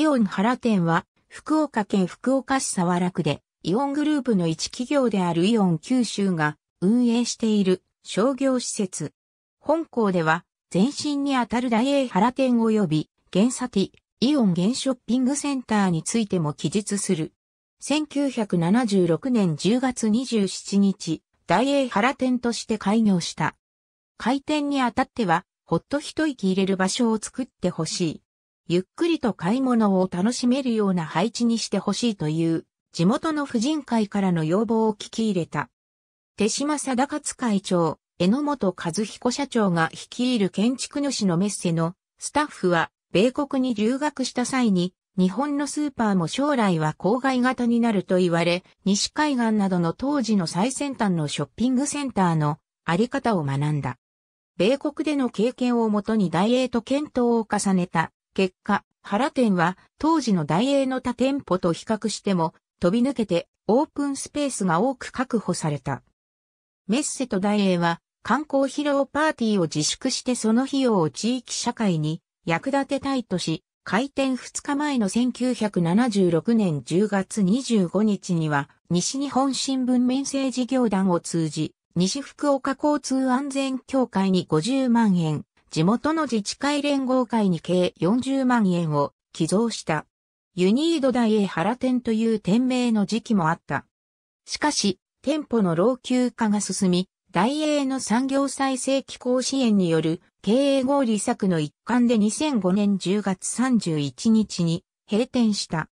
イオン原店は、福岡県福岡市沢楽で、イオングループの一企業であるイオン九州が運営している商業施設。本校では、前身にあたる大英原店及び、原サティ、イオン原ショッピングセンターについても記述する。1976年10月27日、大英原店として開業した。開店にあたっては、ほっと一息入れる場所を作ってほしい。ゆっくりと買い物を楽しめるような配置にしてほしいという地元の婦人会からの要望を聞き入れた。手島貞勝会長、榎本和彦社長が率いる建築主のメッセのスタッフは米国に留学した際に日本のスーパーも将来は郊外型になると言われ西海岸などの当時の最先端のショッピングセンターのあり方を学んだ。米国での経験をもとに大英と検討を重ねた結果、原店は当時の大英の他店舗と比較しても飛び抜けてオープンスペースが多く確保された。メッセと大英は観光披露パーティーを自粛してその費用を地域社会に役立てたいとし、開店2日前の1976年10月25日には、西日本新聞民生事業団を通じ、西福岡交通安全協会に50万円、地元の自治会連合会に計40万円を寄贈した。ユニード大英原店という店名の時期もあった。しかし、店舗の老朽化が進み、大英の産業再生機構支援による経営合理策の一環で2005年10月31日に閉店した。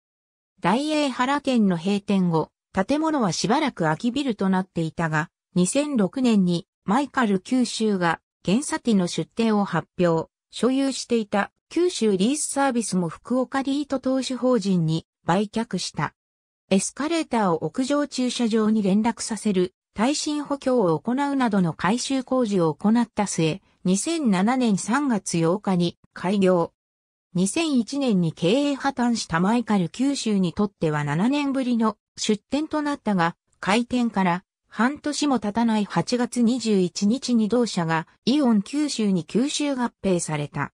大英原店の閉店後、建物はしばらく空きビルとなっていたが、2006年にマイカル九州が原査地の出店を発表、所有していた九州リースサービスも福岡リート投資法人に売却した。エスカレーターを屋上駐車場に連絡させる耐震補強を行うなどの改修工事を行った末、2007年3月8日に開業。2001年に経営破綻したマイカル九州にとっては7年ぶりの出店となったが、開店から半年も経たない8月21日に同社がイオン九州に九州合併された。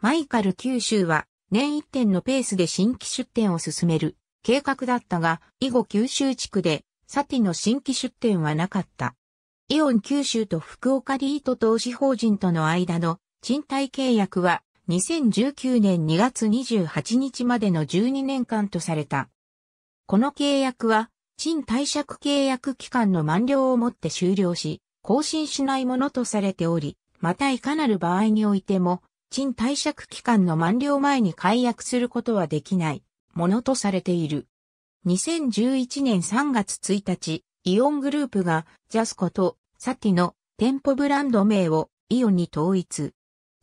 マイカル九州は年一点のペースで新規出店を進める計画だったが、以後九州地区でサティの新規出店はなかった。イオン九州と福岡リート投資法人との間の賃貸契約は2019年2月28日までの12年間とされた。この契約は賃貸借契約期間の満了をもって終了し、更新しないものとされており、またいかなる場合においても、賃貸借期間の満了前に解約することはできないものとされている。2011年3月1日、イオングループがジャスコとサティの店舗ブランド名をイオンに統一。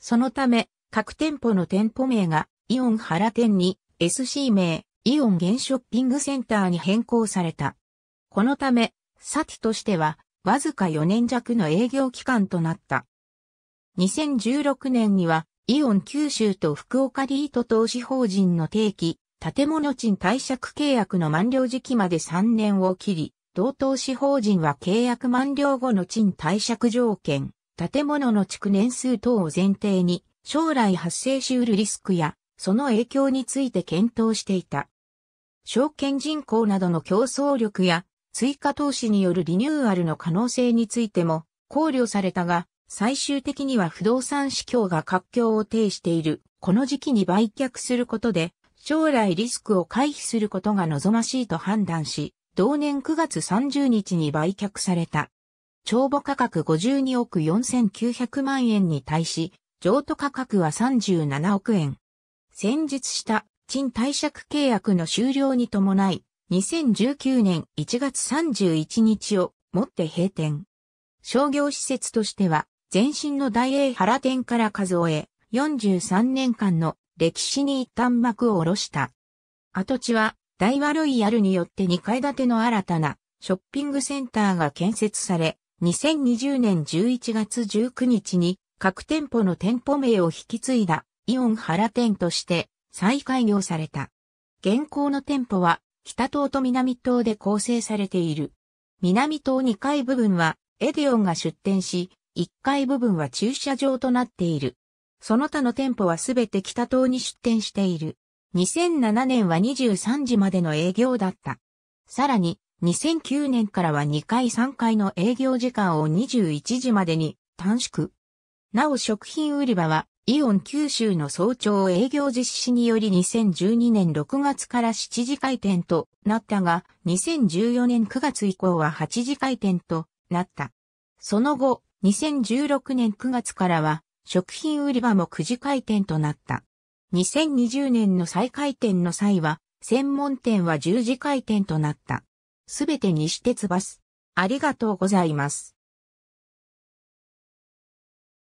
そのため、各店舗の店舗名がイオン原店に SC 名、イオン現ショッピングセンターに変更された。このため、サティとしては、わずか4年弱の営業期間となった。2016年には、イオン九州と福岡リート投資法人の定期、建物賃貸借契約の満了時期まで3年を切り、同投資法人は契約満了後の賃貸借条件、建物の築年数等を前提に、将来発生し得るリスクや、その影響について検討していた。証券人口などの競争力や追加投資によるリニューアルの可能性についても考慮されたが、最終的には不動産市況が活況を呈している、この時期に売却することで、将来リスクを回避することが望ましいと判断し、同年9月30日に売却された。帳簿価格52億4900万円に対し、譲渡価格は37億円。先日した賃貸借契約の終了に伴い、2019年1月31日をもって閉店。商業施設としては、前身の大英原店から数え、43年間の歴史に一旦幕を下ろした。跡地は、大和ロイヤルによって2階建ての新たなショッピングセンターが建設され、2020年11月19日に各店舗の店舗名を引き継いだイオン原店として再開業された。現行の店舗は北棟と南棟で構成されている。南棟2階部分はエデオンが出店し、1階部分は駐車場となっている。その他の店舗はすべて北棟に出店している。2007年は23時までの営業だった。さらに、2009年からは2階3階の営業時間を21時までに短縮。なお食品売り場はイオン九州の早朝営業実施により2012年6月から7時開店となったが、2014年9月以降は8時開店となった。その後、2016年9月からは、食品売り場も9時開店となった。2020年の再開店の際は、専門店は10時開店となった。すべて西鉄バス。ありがとうございます。